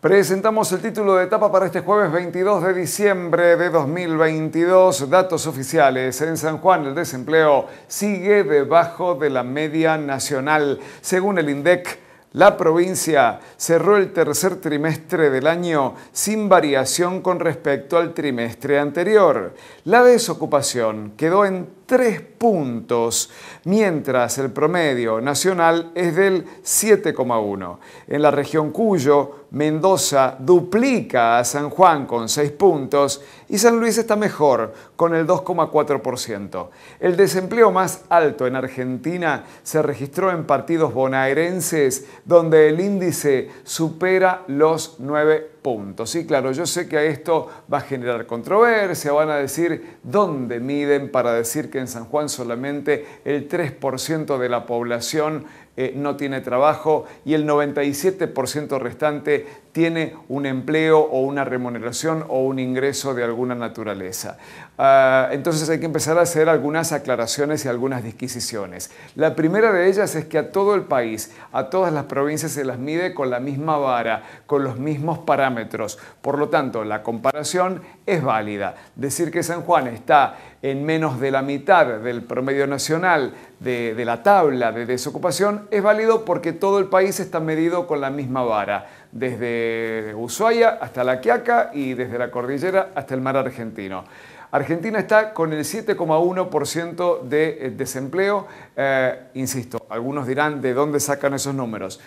Presentamos el título de etapa para este jueves 22 de diciembre de 2022. Datos oficiales. En San Juan el desempleo sigue debajo de la media nacional. Según el INDEC, la provincia cerró el tercer trimestre del año sin variación con respecto al trimestre anterior. La desocupación quedó en 3 puntos, mientras el promedio nacional es del 7,1. En la región Cuyo, Mendoza duplica a San Juan con 6 puntos y San Luis está mejor con el 2,4%. El desempleo más alto en Argentina se registró en partidos bonaerenses, donde el índice supera los 9 puntos. Y claro, yo sé que a esto va a generar controversia, van a decir dónde miden para decir que en San Juan solamente el 3% de la población eh, no tiene trabajo y el 97% restante tiene un empleo o una remuneración o un ingreso de alguna naturaleza. Ah, entonces hay que empezar a hacer algunas aclaraciones y algunas disquisiciones. La primera de ellas es que a todo el país, a todas las provincias se las mide con la misma vara, con los mismos parámetros. Por lo tanto, la comparación es válida. Decir que San Juan está en menos de la mitad del promedio nacional de, la tabla de desocupación es válido porque todo el país está medido con la misma vara, desde Ushuaia hasta La Quiaca y desde la cordillera hasta el mar argentino. Argentina está con el 7,1% de eh, desempleo. Eh, insisto, algunos dirán de dónde sacan esos números.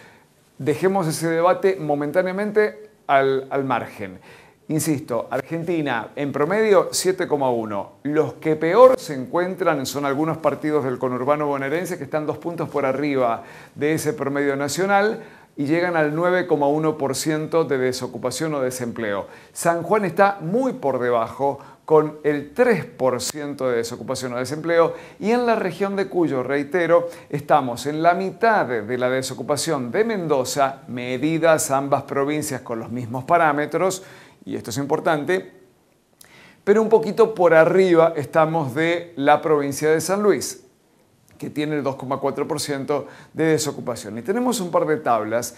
Dejemos ese debate momentáneamente al margen. Insisto, Argentina en promedio 7,1. Los que peor se encuentran son algunos partidos del conurbano bonaerense que están dos puntos por arriba de ese promedio nacional y llegan al 9,1% de desocupación o desempleo. San Juan está muy por debajo con el 3% de desocupación o desempleo y en la región de Cuyo, reitero, estamos en la mitad de la desocupación de Mendoza, medidas ambas provincias con los mismos parámetros, y esto es importante, pero un poquito por arriba estamos de la provincia de San Luis, que tiene el 2,4% de desocupación. Y tenemos un par de tablas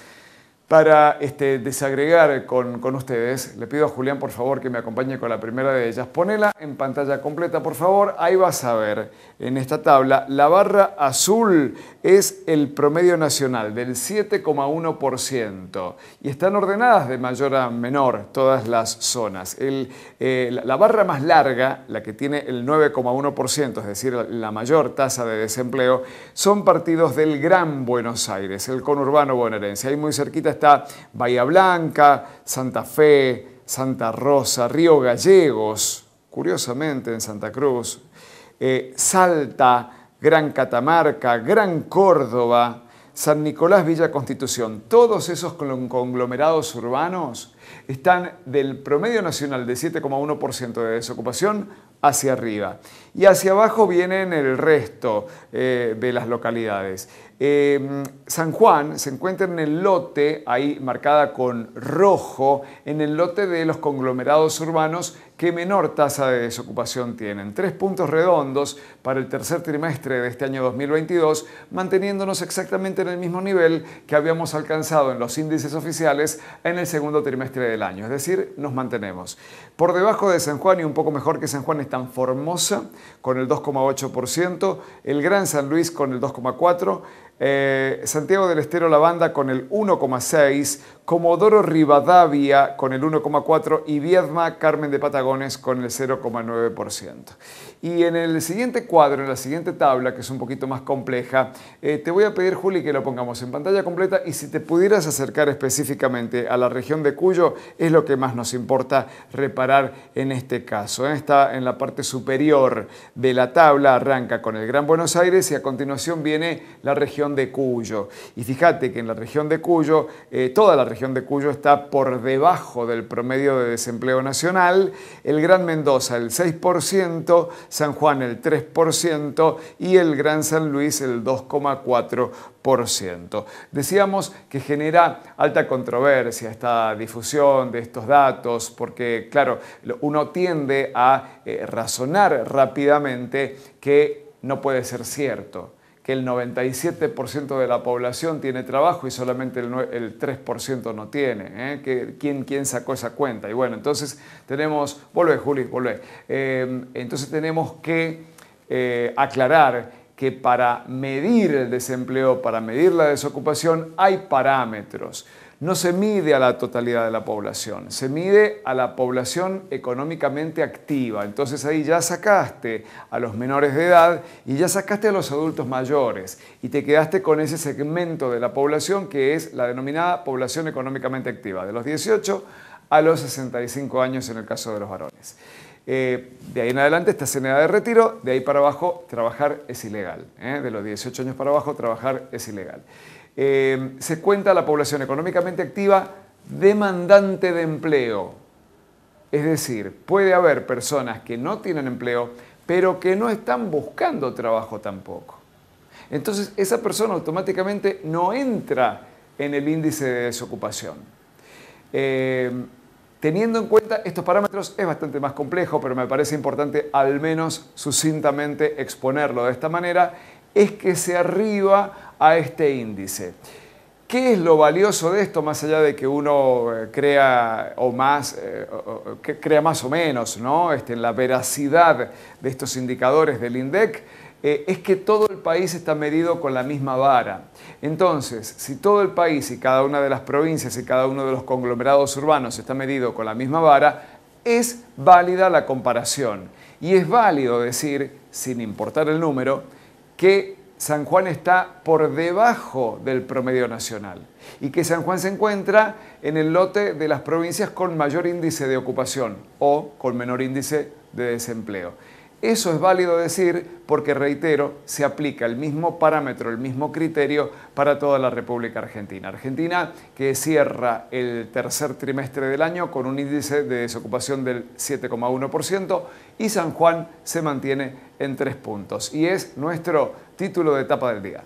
para este, desagregar con, ustedes, le pido a Julián por favor que me acompañe con la primera de ellas. Ponela en pantalla completa, por favor. Ahí vas a ver en esta tabla. La barra azul es el promedio nacional del 7,1% y están ordenadas de mayor a menor todas las zonas. Eh, la barra más larga, la que tiene el 9,1%, es decir, la mayor tasa de desempleo, son partidos del Gran Buenos Aires, el conurbano bonaerense. Ahí muy cerquita está Bahía Blanca, Santa Fe, Santa Rosa, Río Gallegos, curiosamente en Santa Cruz, eh, Salta, Gran Catamarca, Gran Córdoba, San Nicolás Villa Constitución, todos esos conglomerados urbanos están del promedio nacional de 7,1% de desocupación hacia arriba. Y hacia abajo vienen el resto eh, de las localidades. Em, San Juan se encuentra en el lote, ahí marcada con rojo, en el lote de los conglomerados urbanos que menor tasa de desocupación tienen. Tres puntos redondos para el tercer trimestre de este año 2022, manteniéndonos exactamente en el mismo nivel que habíamos alcanzado en los índices oficiales en el segundo trimestre del año, es decir, nos mantenemos. Por debajo de San Juan y un poco mejor que San Juan están Formosa con el 2,8%, el Gran San Luis con el 2,4%, eh, Santiago del Estero La Banda con el 1,6, Comodoro Rivadavia con el 1,4 y Viedma Carmen de Patagones con el 0,9%. Y en el siguiente cuadro, en la siguiente tabla, que es un poquito más compleja, eh, te voy a pedir, Juli, que lo pongamos en pantalla completa y si te pudieras acercar específicamente a la región de Cuyo, es lo que más nos importa reparar en este caso. ¿Eh? Está en la parte superior de la tabla, arranca con el Gran Buenos Aires y a continuación viene la región de Cuyo. Y fíjate que en la región de Cuyo, eh, toda la región de Cuyo está por debajo del promedio de desempleo nacional, el Gran Mendoza el 6%, San Juan el 3% y el Gran San Luis el 2,4%. Decíamos que genera alta controversia esta difusión de estos datos porque, claro, uno tiende a eh, razonar rápidamente que no puede ser cierto que el 97% de la población tiene trabajo y solamente el, 3% no tiene. ¿eh? quién, sacó esa cuenta? Y bueno, entonces tenemos, vuelve Juli, vuelve em, entonces tenemos que eh, aclarar que para medir el desempleo, para medir la desocupación, hay parámetros no se mide a la totalidad de la población, se mide a la población económicamente activa. Entonces ahí ya sacaste a los menores de edad y ya sacaste a los adultos mayores y te quedaste con ese segmento de la población que es la denominada población económicamente activa, de los 18 a los 65 años en el caso de los varones. Eh, de ahí en adelante estás en de retiro, de ahí para abajo trabajar es ilegal. ¿eh? De los 18 años para abajo trabajar es ilegal. Eh, se cuenta la población económicamente activa demandante de empleo. Es decir, puede haber personas que no tienen empleo, pero que no están buscando trabajo tampoco. Entonces, esa persona automáticamente no entra en el índice de desocupación. Eh, teniendo en cuenta estos parámetros es bastante más complejo, pero me parece importante al menos sucintamente exponerlo de esta manera, es que se arriba a este índice. ¿Qué es lo valioso de esto, más allá de que uno eh, crea o más, eh, o, crea más o menos ¿no? Este, en la veracidad de estos indicadores del INDEC? Eh, es que todo el país está medido con la misma vara. Entonces, si todo el país y cada una de las provincias y cada uno de los conglomerados urbanos está medido con la misma vara, es válida la comparación. Y es válido decir, sin importar el número, que San Juan está por debajo del promedio nacional y que San Juan se encuentra en el lote de las provincias con mayor índice de ocupación o con menor índice de desempleo. Eso es válido decir porque, reitero, se aplica el mismo parámetro, el mismo criterio para toda la República Argentina. Argentina que cierra el tercer trimestre del año con un índice de desocupación del 7,1% y San Juan se mantiene en tres puntos. Y es nuestro título de etapa del día.